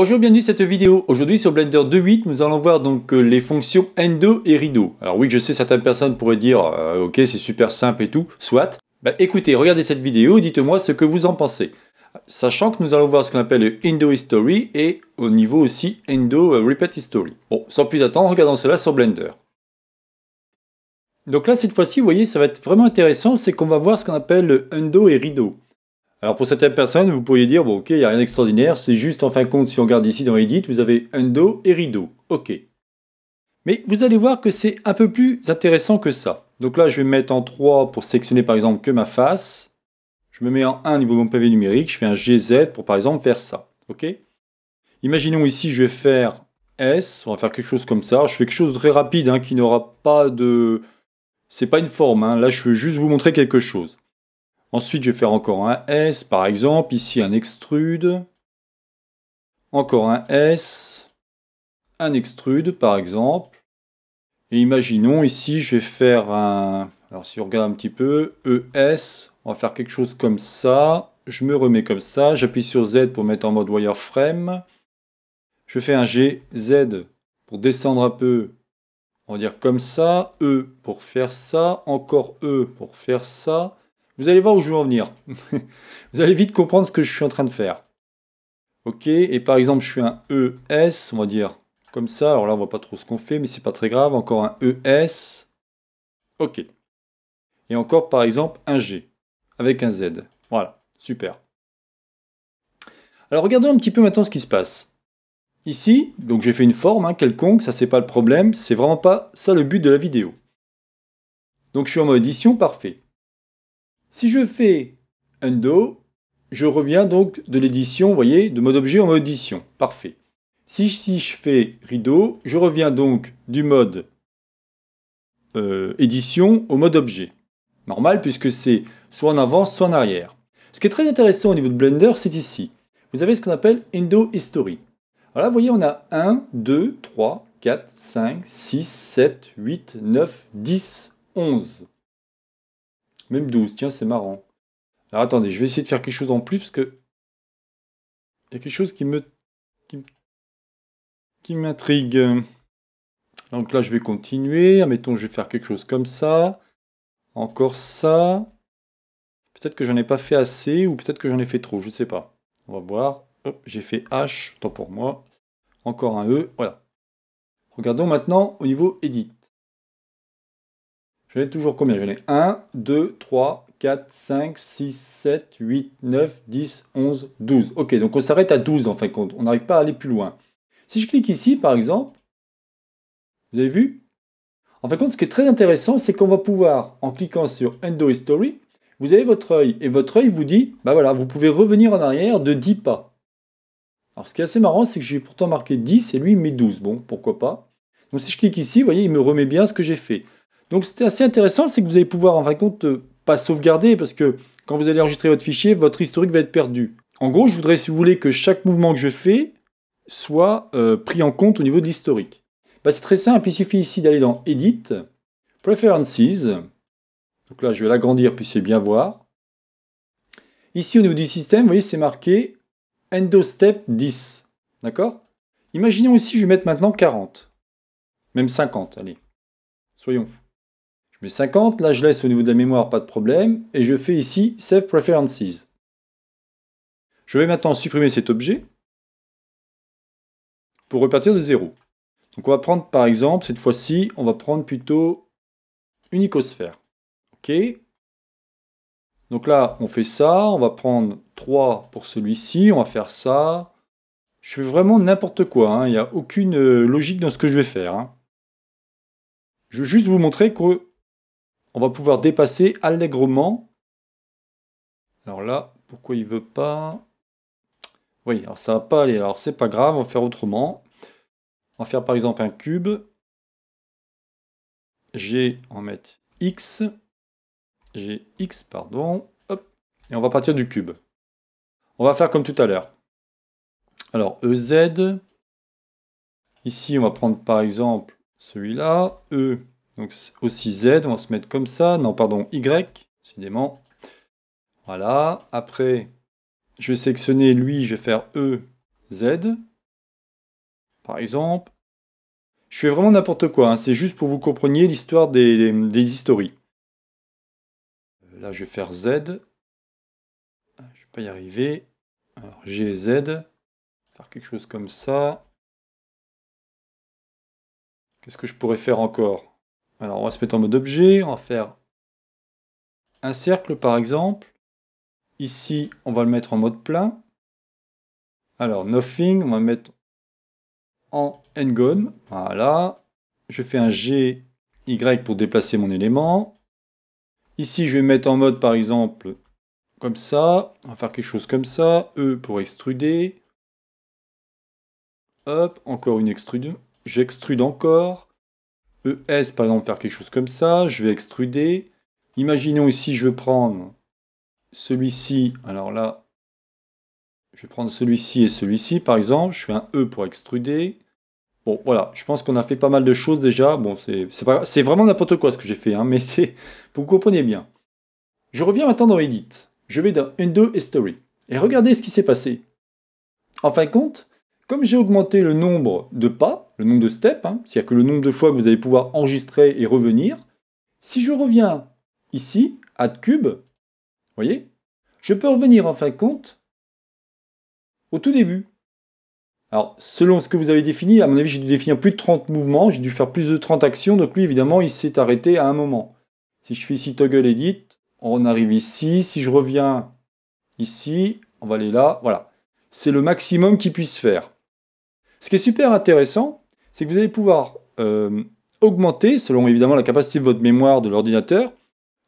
Bonjour, bienvenue dans cette vidéo. Aujourd'hui sur Blender 2.8, nous allons voir donc euh, les fonctions Endo et rideau. Alors oui, je sais, certaines personnes pourraient dire euh, Ok, c'est super simple et tout, soit. Bah, écoutez, regardez cette vidéo, dites-moi ce que vous en pensez. Sachant que nous allons voir ce qu'on appelle le Endo History et au niveau aussi Endo euh, Repeat History. Bon, sans plus attendre, regardons cela sur Blender. Donc là, cette fois-ci, vous voyez, ça va être vraiment intéressant, c'est qu'on va voir ce qu'on appelle le Endo et rideau. Alors pour cette personne, vous pourriez dire, bon ok, il n'y a rien d'extraordinaire, c'est juste en fin de compte, si on regarde ici dans Edit, vous avez undo et rideau. Ok. Mais vous allez voir que c'est un peu plus intéressant que ça. Donc là, je vais me mettre en 3 pour sélectionner par exemple que ma face. Je me mets en 1 niveau de mon pavé numérique, je fais un GZ pour par exemple faire ça. Ok Imaginons ici, je vais faire S, on va faire quelque chose comme ça. Je fais quelque chose de très rapide hein, qui n'aura pas de... C'est pas une forme, hein. là je veux juste vous montrer quelque chose. Ensuite, je vais faire encore un S, par exemple. Ici, un extrude. Encore un S. Un extrude, par exemple. Et imaginons, ici, je vais faire un... Alors, si on regarde un petit peu, ES. On va faire quelque chose comme ça. Je me remets comme ça. J'appuie sur Z pour mettre en mode wireframe. Je fais un G, Z pour descendre un peu on va dire comme ça, E pour faire ça, encore E pour faire ça, vous allez voir où je veux en venir. vous allez vite comprendre ce que je suis en train de faire. Ok, et par exemple, je suis un ES, on va dire comme ça. Alors là, on voit pas trop ce qu'on fait, mais ce c'est pas très grave. Encore un ES. Ok. Et encore, par exemple, un G avec un Z. Voilà, super. Alors regardons un petit peu maintenant ce qui se passe. Ici, donc j'ai fait une forme hein, quelconque, ça c'est pas le problème, c'est vraiment pas ça le but de la vidéo. Donc je suis en mode édition, parfait. Si je fais Endo, je reviens donc de l'édition, vous voyez, de mode objet en mode édition. Parfait. Si, je fais rideau, je reviens donc du mode euh, édition au mode objet. Normal, puisque c'est soit en avant, soit en arrière. Ce qui est très intéressant au niveau de Blender, c'est ici. Vous avez ce qu'on appelle Endo History. Alors là, vous voyez, on a 1, 2, 3, 4, 5, 6, 7, 8, 9, 10, 11. Même 12, tiens, c'est marrant. Alors attendez, je vais essayer de faire quelque chose en plus parce que. Il y a quelque chose qui me. qui, m'intrigue. Donc là, je vais continuer. Admettons, je vais faire quelque chose comme ça. Encore ça. Peut-être que j'en ai pas fait assez ou peut-être que j'en ai fait trop, je sais pas. On va voir. J'ai fait H, tant pour moi. Encore un E, voilà. Regardons maintenant au niveau Edit. J'en ai toujours combien J'en ai 1, 2, 3, 4, 5, 6, 7, 8, 9, 10, 11, 12. Ok, donc on s'arrête à 12 en fin de compte. On n'arrive pas à aller plus loin. Si je clique ici, par exemple, vous avez vu En fin de compte, ce qui est très intéressant, c'est qu'on va pouvoir, en cliquant sur Endo History, vous avez votre œil. Et votre œil vous dit, ben voilà, vous pouvez revenir en arrière de 10 pas. Alors ce qui est assez marrant, c'est que j'ai pourtant marqué 10 et lui il met 12. Bon, pourquoi pas. Donc si je clique ici, vous voyez, il me remet bien ce que j'ai fait. Donc c'était assez intéressant, c'est que vous allez pouvoir en fin de compte euh, pas sauvegarder parce que quand vous allez enregistrer votre fichier, votre historique va être perdu. En gros, je voudrais, si vous voulez, que chaque mouvement que je fais soit euh, pris en compte au niveau de l'historique. Bah, c'est très simple, il suffit ici d'aller dans Edit, Preferences, donc là je vais l'agrandir c'est bien voir. Ici au niveau du système, vous voyez c'est marqué Endo Step 10, d'accord Imaginons ici je vais mettre maintenant 40, même 50, allez, soyons fous. 50, là je laisse au niveau de la mémoire, pas de problème, et je fais ici Save Preferences. Je vais maintenant supprimer cet objet pour repartir de zéro. Donc on va prendre par exemple, cette fois-ci, on va prendre plutôt une icosphère. OK Donc là, on fait ça, on va prendre 3 pour celui-ci, on va faire ça. Je fais vraiment n'importe quoi, hein, il n'y a aucune euh, logique dans ce que je vais faire. Hein. Je veux juste vous montrer que on va pouvoir dépasser allègrement. Alors là, pourquoi il veut pas Oui, alors ça va pas aller. Alors c'est pas grave, on va faire autrement. On va faire par exemple un cube. G, on va mettre X. G, X, pardon. Et on va partir du cube. On va faire comme tout à l'heure. Alors, EZ. Ici, on va prendre par exemple celui-là. E, donc aussi Z, on va se mettre comme ça. Non, pardon, Y, décidément. Voilà. Après, je vais sélectionner lui, je vais faire E, Z. Par exemple. Je fais vraiment n'importe quoi. Hein. C'est juste pour vous compreniez l'histoire des, des, histories. Euh, là, je vais faire Z. Ah, je ne vais pas y arriver. Alors, G, Z. Faire quelque chose comme ça. Qu'est-ce que je pourrais faire encore alors on va se mettre en mode objet, on va faire un cercle par exemple. Ici, on va le mettre en mode plein. Alors nothing, on va mettre en n-gone. Voilà. Je fais un G, Y pour déplacer mon élément. Ici, je vais mettre en mode par exemple comme ça. On va faire quelque chose comme ça. E pour extruder. Hop, encore une extrude. J'extrude encore. ES, par exemple, faire quelque chose comme ça. Je vais extruder. Imaginons ici, je vais prendre celui-ci. Alors là, je vais prendre celui-ci et celui-ci, par exemple. Je fais un E pour extruder. Bon, voilà, je pense qu'on a fait pas mal de choses déjà. Bon, c'est vraiment n'importe quoi ce que j'ai fait, hein, mais c'est vous comprenez bien. Je reviens maintenant dans Edit. Je vais dans Undo History. Et regardez ce qui s'est passé. En fin de compte, comme j'ai augmenté le nombre de pas, le nombre de steps, hein. c'est-à-dire que le nombre de fois que vous allez pouvoir enregistrer et revenir. Si je reviens ici, add cube, voyez, je peux revenir en fin de compte au tout début. Alors, selon ce que vous avez défini, à mon avis, j'ai dû définir plus de 30 mouvements, j'ai dû faire plus de 30 actions, donc lui, évidemment, il s'est arrêté à un moment. Si je fais ici toggle edit, on arrive ici. Si je reviens ici, on va aller là, voilà. C'est le maximum qu'il puisse faire. Ce qui est super intéressant, c'est que vous allez pouvoir euh, augmenter, selon évidemment la capacité de votre mémoire de l'ordinateur,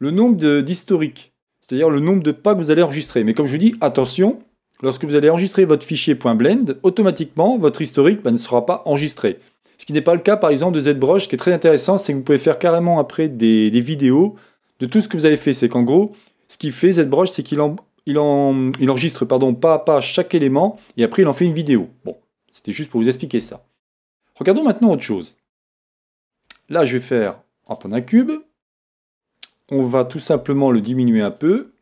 le nombre d'historiques, c'est-à-dire le nombre de pas que vous allez enregistrer. Mais comme je vous dis, attention, lorsque vous allez enregistrer votre fichier .blend, automatiquement, votre historique bah, ne sera pas enregistré. Ce qui n'est pas le cas, par exemple, de ZBrush. Ce qui est très intéressant, c'est que vous pouvez faire carrément après des, vidéos de tout ce que vous avez fait. C'est qu'en gros, ce qu'il fait ZBrush, c'est qu'il enregistre pardon, pas à pas chaque élément et après il en fait une vidéo. Bon, c'était juste pour vous expliquer ça. Regardons maintenant autre chose. Là, je vais faire point un cube. On va tout simplement le diminuer un peu.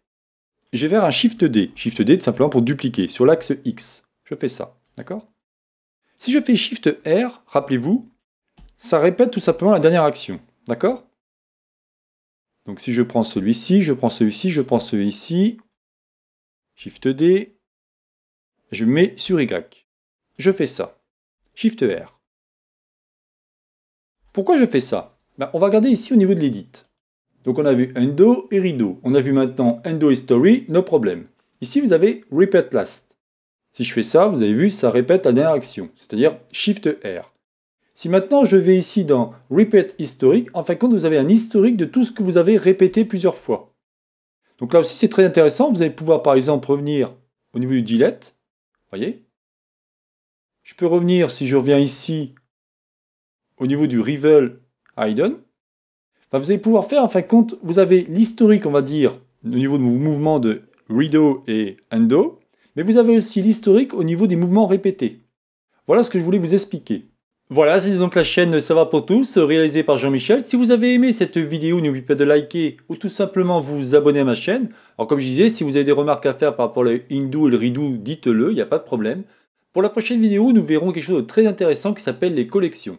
Je vais faire un Shift D. Shift D, tout simplement pour dupliquer sur l'axe X. Je fais ça, d'accord Si je fais Shift R, rappelez-vous, ça répète tout simplement la dernière action, d'accord Donc si je prends celui-ci, je prends celui-ci, je prends celui-ci, Shift D, je mets sur Y. Je fais ça. Shift R. Pourquoi je fais ça ben, On va regarder ici au niveau de l'édit. Donc on a vu Endo et redo. On a vu maintenant Endo history, no problem. Ici vous avez repeat last. Si je fais ça, vous avez vu, ça répète la dernière action, c'est-à-dire shift R. Si maintenant je vais ici dans repeat historique, en fin de compte vous avez un historique de tout ce que vous avez répété plusieurs fois. Donc là aussi c'est très intéressant, vous allez pouvoir par exemple revenir au niveau du delete, voyez. Je peux revenir si je reviens ici au niveau du Rival iden, vous allez pouvoir faire, en fin de compte, vous avez l'historique, on va dire, au niveau de vos mouvements de Rido et Endo, mais vous avez aussi l'historique au niveau des mouvements répétés. Voilà ce que je voulais vous expliquer. Voilà, c'est donc la chaîne Ça va pour tous, réalisée par Jean-Michel. Si vous avez aimé cette vidéo, n'oubliez pas de liker ou tout simplement vous abonner à ma chaîne. Alors comme je disais, si vous avez des remarques à faire par rapport au hindou et le Rido, dites-le, il n'y a pas de problème. Pour la prochaine vidéo, nous verrons quelque chose de très intéressant qui s'appelle les collections.